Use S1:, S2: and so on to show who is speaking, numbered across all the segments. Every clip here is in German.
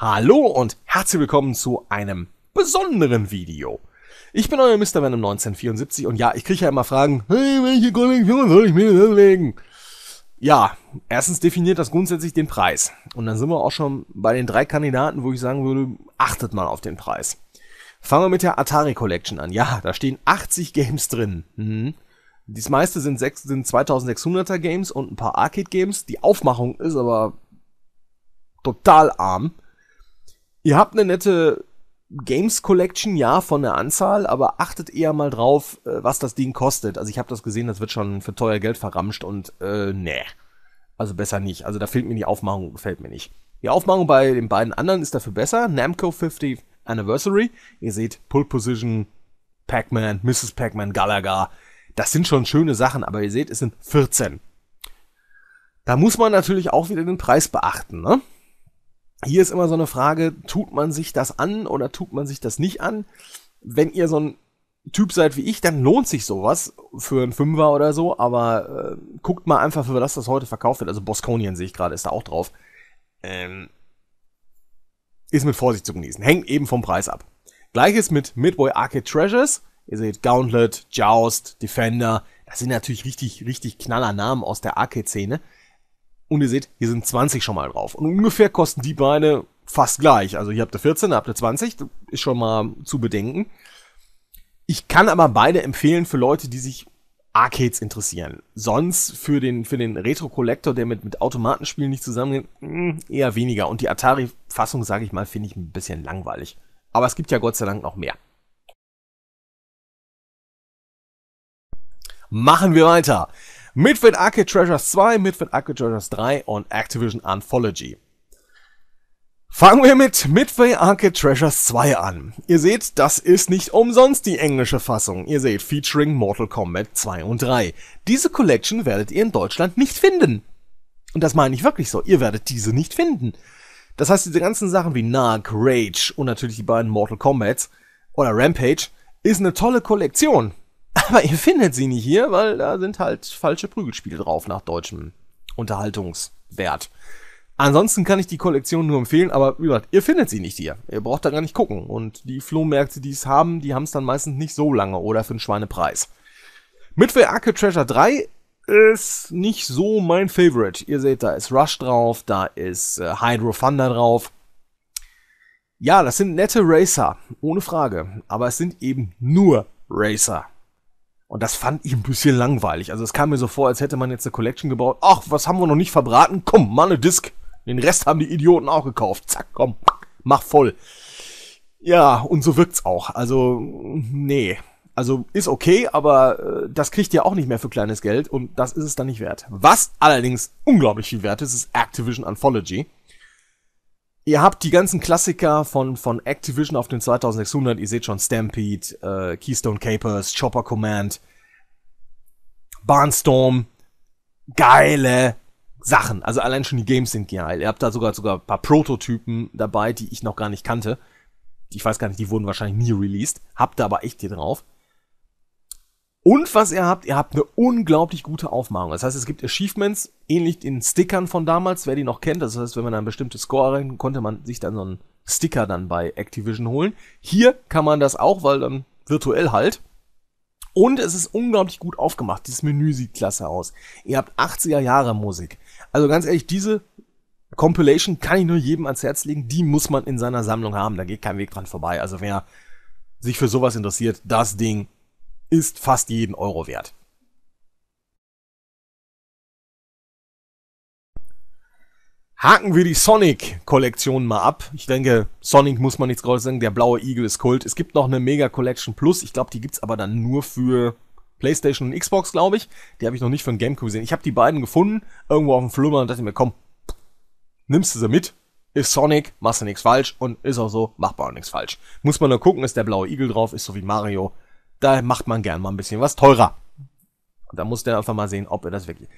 S1: Hallo und herzlich willkommen zu einem besonderen Video. Ich bin euer Mr. Venom 1974 und ja, ich kriege ja immer Fragen, hey, welche Kollektion soll ich mir denn Ja, erstens definiert das grundsätzlich den Preis. Und dann sind wir auch schon bei den drei Kandidaten, wo ich sagen würde, achtet mal auf den Preis. Fangen wir mit der Atari Collection an. Ja, da stehen 80 Games drin. Hm. Das meiste sind, sind 2600er Games und ein paar Arcade Games. Die Aufmachung ist aber total arm. Ihr habt eine nette Games Collection, ja, von der Anzahl, aber achtet eher mal drauf, äh, was das Ding kostet. Also ich habe das gesehen, das wird schon für teuer Geld verramscht und äh, nee. Also besser nicht. Also da fehlt mir die Aufmachung, gefällt mir nicht. Die Aufmachung bei den beiden anderen ist dafür besser. Namco 50 Anniversary. Ihr seht Pull Position, Pac-Man, Mrs. Pac-Man, Galaga. Das sind schon schöne Sachen, aber ihr seht, es sind 14. Da muss man natürlich auch wieder den Preis beachten, ne? hier ist immer so eine Frage, tut man sich das an oder tut man sich das nicht an? Wenn ihr so ein Typ seid wie ich, dann lohnt sich sowas für einen Fünfer oder so, aber äh, guckt mal einfach, für was das heute verkauft wird. Also Bosconien sehe ich gerade, ist da auch drauf. Ähm, ist mit Vorsicht zu genießen. Hängt eben vom Preis ab. Gleiches mit Midway Arcade Treasures. Ihr seht Gauntlet, Joust, Defender. Das sind natürlich richtig, richtig knaller Namen aus der Arcade-Szene. Und ihr seht, hier sind 20 schon mal drauf. Und ungefähr kosten die Beine fast gleich. Also hier habt ihr 14, habt ihr 20. Das ist schon mal zu bedenken. Ich kann aber beide empfehlen für Leute, die sich Arcades interessieren. Sonst für den, für den Retro-Collector, der mit, mit Automatenspielen nicht zusammenhängt, hm, eher weniger. Und die Atari-Fassung, sage ich mal, finde ich ein bisschen langweilig. Aber es gibt ja Gott sei Dank noch mehr. Machen wir weiter. Midwit Arcade Treasures 2, Midwit Arcade Treasures 3 und Activision Anthology. Fangen wir mit Midway Arcade Treasures 2 an. Ihr seht, das ist nicht umsonst die englische Fassung. Ihr seht, featuring Mortal Kombat 2 und 3. Diese Collection werdet ihr in Deutschland nicht finden. Und das meine ich wirklich so. Ihr werdet diese nicht finden. Das heißt, diese ganzen Sachen wie Narc, Rage und natürlich die beiden Mortal Kombats oder Rampage ist eine tolle Kollektion. Aber ihr findet sie nicht hier, weil da sind halt falsche Prügelspiele drauf nach deutschem Unterhaltungswert. Ansonsten kann ich die Kollektion nur empfehlen, aber wie gesagt, ihr findet sie nicht hier. Ihr braucht da gar nicht gucken. Und die Flohmärkte, die es haben, die haben es dann meistens nicht so lange oder für einen Schweinepreis. Midway Arcade Treasure 3 ist nicht so mein Favorite. Ihr seht, da ist Rush drauf, da ist äh, Hydro Thunder drauf. Ja, das sind nette Racer, ohne Frage. Aber es sind eben nur Racer. Und das fand ich ein bisschen langweilig. Also es kam mir so vor, als hätte man jetzt eine Collection gebaut. Ach, was haben wir noch nicht verbraten? Komm, mal eine Disc. Den Rest haben die Idioten auch gekauft. Zack, komm, mach voll. Ja, und so wirkt's auch. Also, nee. Also ist okay, aber äh, das kriegt ihr auch nicht mehr für kleines Geld und das ist es dann nicht wert. Was allerdings unglaublich viel wert ist, ist Activision Anthology. Ihr habt die ganzen Klassiker von, von Activision auf dem 2600. Ihr seht schon Stampede, äh, Keystone Capers, Chopper Command, Barnstorm. Geile Sachen. Also allein schon die Games sind geil. Ihr habt da sogar, sogar ein paar Prototypen dabei, die ich noch gar nicht kannte. Ich weiß gar nicht, die wurden wahrscheinlich nie released. Habt da aber echt hier drauf. Und was ihr habt, ihr habt eine unglaublich gute Aufmachung. Das heißt, es gibt Achievements, ähnlich den Stickern von damals, wer die noch kennt. Das heißt, wenn man dann bestimmte Score erreichen konnte, man sich dann so einen Sticker dann bei Activision holen. Hier kann man das auch, weil dann virtuell halt. Und es ist unglaublich gut aufgemacht. Dieses Menü sieht klasse aus. Ihr habt 80er Jahre Musik. Also ganz ehrlich, diese Compilation kann ich nur jedem ans Herz legen. Die muss man in seiner Sammlung haben. Da geht kein Weg dran vorbei. Also wer sich für sowas interessiert, das Ding ist fast jeden Euro wert. Haken wir die Sonic-Kollektion mal ab. Ich denke, Sonic muss man nichts groß sagen. Der blaue Igel ist Kult. Es gibt noch eine Mega Collection Plus. Ich glaube, die gibt es aber dann nur für PlayStation und Xbox, glaube ich. Die habe ich noch nicht für ein Gamecube gesehen. Ich habe die beiden gefunden, irgendwo auf dem Flummer und dachte mir, komm, nimmst du sie mit. Ist Sonic, machst du nichts falsch und ist auch so, machbar auch nichts falsch. Muss man nur gucken, ist der blaue Igel drauf, ist so wie Mario da macht man gern mal ein bisschen was teurer. Und da muss der einfach mal sehen, ob er das wirklich.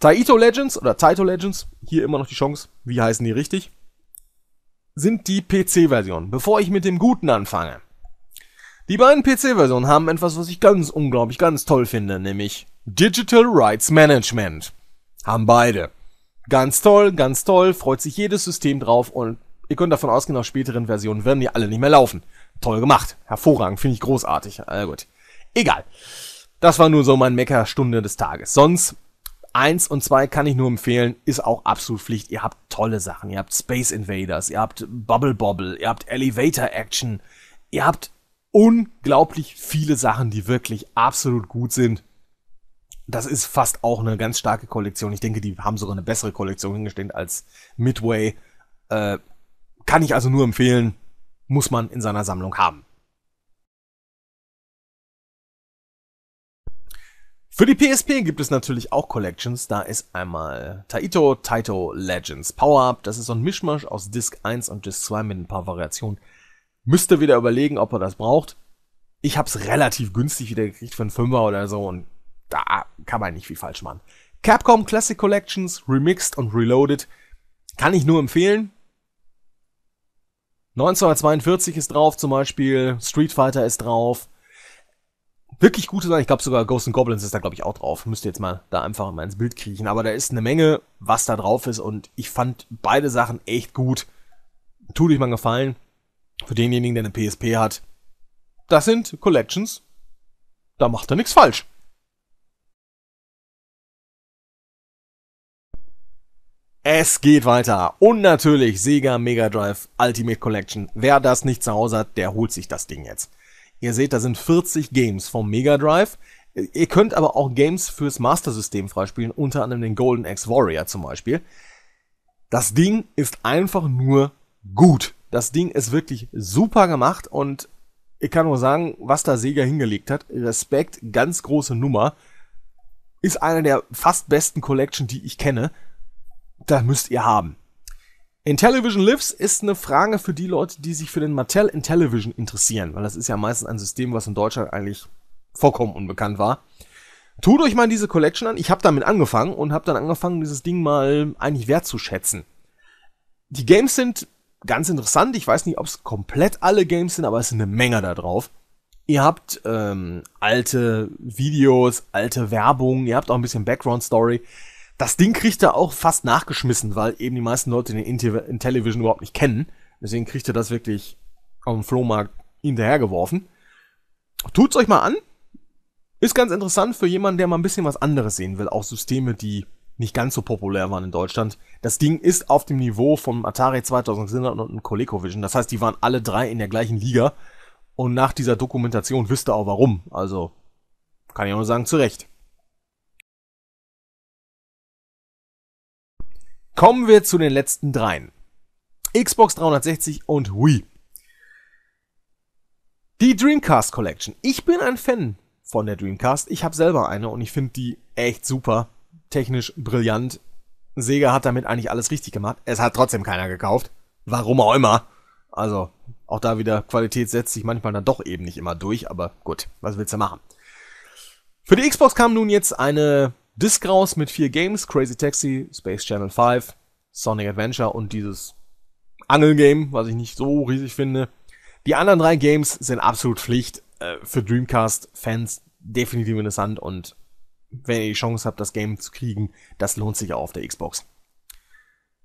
S1: Taito Legends oder Taito Legends, hier immer noch die Chance, wie heißen die richtig, sind die pc versionen Bevor ich mit dem Guten anfange. Die beiden PC-Versionen haben etwas, was ich ganz unglaublich, ganz toll finde, nämlich Digital Rights Management. Haben beide. Ganz toll, ganz toll, freut sich jedes System drauf und ihr könnt davon ausgehen, nach späteren Versionen werden die alle nicht mehr laufen. Toll gemacht. Hervorragend. Finde ich großartig. Na gut. Egal. Das war nur so mein Meckerstunde des Tages. Sonst, eins und zwei kann ich nur empfehlen, ist auch absolut Pflicht. Ihr habt tolle Sachen. Ihr habt Space Invaders, ihr habt Bubble Bobble, ihr habt Elevator Action, ihr habt unglaublich viele Sachen, die wirklich absolut gut sind. Das ist fast auch eine ganz starke Kollektion. Ich denke, die haben sogar eine bessere Kollektion hingestellt als Midway. Äh, kann ich also nur empfehlen, muss man in seiner Sammlung haben. Für die PSP gibt es natürlich auch Collections. Da ist einmal Taito Taito Legends Power Up. Das ist so ein Mischmasch aus Disc 1 und Disc 2 mit ein paar Variationen. Müsste wieder überlegen, ob er das braucht. Ich habe es relativ günstig wieder gekriegt für einen Fünfer oder so und da kann man nicht viel falsch machen. Capcom Classic Collections Remixed und Reloaded kann ich nur empfehlen. 1942 ist drauf zum Beispiel, Street Fighter ist drauf. Wirklich gute Sachen, ich glaube sogar Ghosts and Goblins ist da glaube ich auch drauf. Müsste jetzt mal da einfach mal ins Bild kriechen. Aber da ist eine Menge, was da drauf ist und ich fand beide Sachen echt gut. Tut euch mal einen Gefallen. Für denjenigen, der eine PSP hat. Das sind Collections. Da macht er nichts falsch. Es geht weiter. Und natürlich Sega Mega Drive Ultimate Collection. Wer das nicht zu Hause hat, der holt sich das Ding jetzt. Ihr seht, da sind 40 Games vom Mega Drive. Ihr könnt aber auch Games fürs Master System freispielen, unter anderem den Golden Axe Warrior zum Beispiel. Das Ding ist einfach nur gut. Das Ding ist wirklich super gemacht und ich kann nur sagen, was da Sega hingelegt hat. Respekt, ganz große Nummer. Ist eine der fast besten Collection, die ich kenne das müsst ihr haben. Intellivision Lives ist eine Frage für die Leute, die sich für den Mattel Intellivision interessieren, weil das ist ja meistens ein System, was in Deutschland eigentlich vollkommen unbekannt war. Tut euch mal diese Collection an. Ich habe damit angefangen und habe dann angefangen, dieses Ding mal eigentlich wertzuschätzen. Die Games sind ganz interessant. Ich weiß nicht, ob es komplett alle Games sind, aber es sind eine Menge da drauf. Ihr habt ähm, alte Videos, alte Werbung, ihr habt auch ein bisschen Background Story. Das Ding kriegt er auch fast nachgeschmissen, weil eben die meisten Leute den Intellivision überhaupt nicht kennen. Deswegen kriegt er das wirklich am Flohmarkt hinterhergeworfen. Tut's euch mal an. Ist ganz interessant für jemanden, der mal ein bisschen was anderes sehen will. Auch Systeme, die nicht ganz so populär waren in Deutschland. Das Ding ist auf dem Niveau von Atari 2600 und ColecoVision. Das heißt, die waren alle drei in der gleichen Liga. Und nach dieser Dokumentation wisst ihr auch warum. Also, kann ich auch nur sagen, zu Recht. Kommen wir zu den letzten dreien. Xbox 360 und Wii. Die Dreamcast Collection. Ich bin ein Fan von der Dreamcast. Ich habe selber eine und ich finde die echt super. Technisch brillant. Sega hat damit eigentlich alles richtig gemacht. Es hat trotzdem keiner gekauft. Warum auch immer. Also, auch da wieder Qualität setzt sich manchmal dann doch eben nicht immer durch, aber gut, was willst du machen? Für die Xbox kam nun jetzt eine Disc raus mit vier Games, Crazy Taxi, Space Channel 5, Sonic Adventure und dieses Angel-Game, was ich nicht so riesig finde. Die anderen drei Games sind absolut Pflicht äh, für Dreamcast-Fans, definitiv interessant und wenn ihr die Chance habt, das Game zu kriegen, das lohnt sich auch auf der Xbox.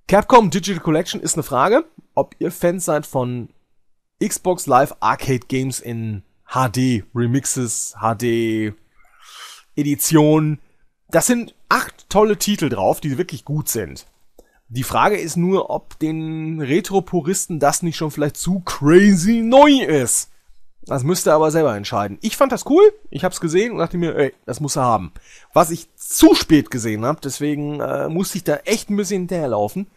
S1: Capcom Digital Collection ist eine Frage, ob ihr Fans seid von Xbox Live Arcade Games in HD, Remixes, HD, Editionen, das sind acht tolle Titel drauf, die wirklich gut sind. Die Frage ist nur, ob den Retropuristen das nicht schon vielleicht zu crazy neu ist. Das müsst ihr aber selber entscheiden. Ich fand das cool, ich hab's gesehen und dachte mir, ey, das muss er haben. Was ich zu spät gesehen hab, deswegen äh, musste ich da echt ein bisschen hinterherlaufen.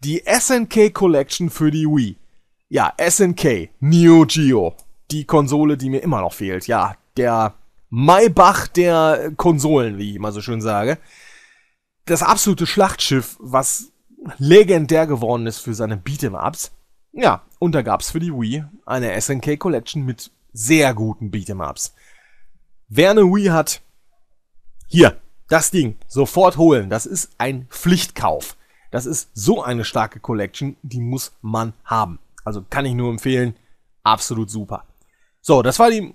S1: Die SNK Collection für die Wii. Ja, SNK, Neo Geo. Die Konsole, die mir immer noch fehlt. Ja, der Maybach der Konsolen, wie ich immer so schön sage. Das absolute Schlachtschiff, was legendär geworden ist für seine Beat'em-Ups. Ja, und da gab's für die Wii eine SNK Collection mit sehr guten Beat'em-Ups. Wer eine Wii hat, hier, das Ding, sofort holen. Das ist ein Pflichtkauf. Das ist so eine starke Collection, die muss man haben. Also kann ich nur empfehlen, absolut super. So, das war die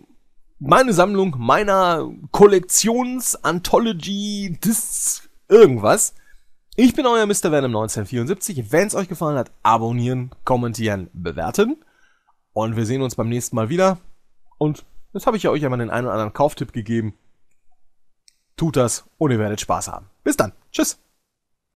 S1: meine Sammlung meiner Kollektions-Anthology-Discs irgendwas. Ich bin euer Mr. Venom 1974. Wenn es euch gefallen hat, abonnieren, kommentieren, bewerten. Und wir sehen uns beim nächsten Mal wieder. Und jetzt habe ich ja euch einmal den einen oder anderen Kauftipp gegeben. Tut das und ihr werdet Spaß haben. Bis dann. Tschüss.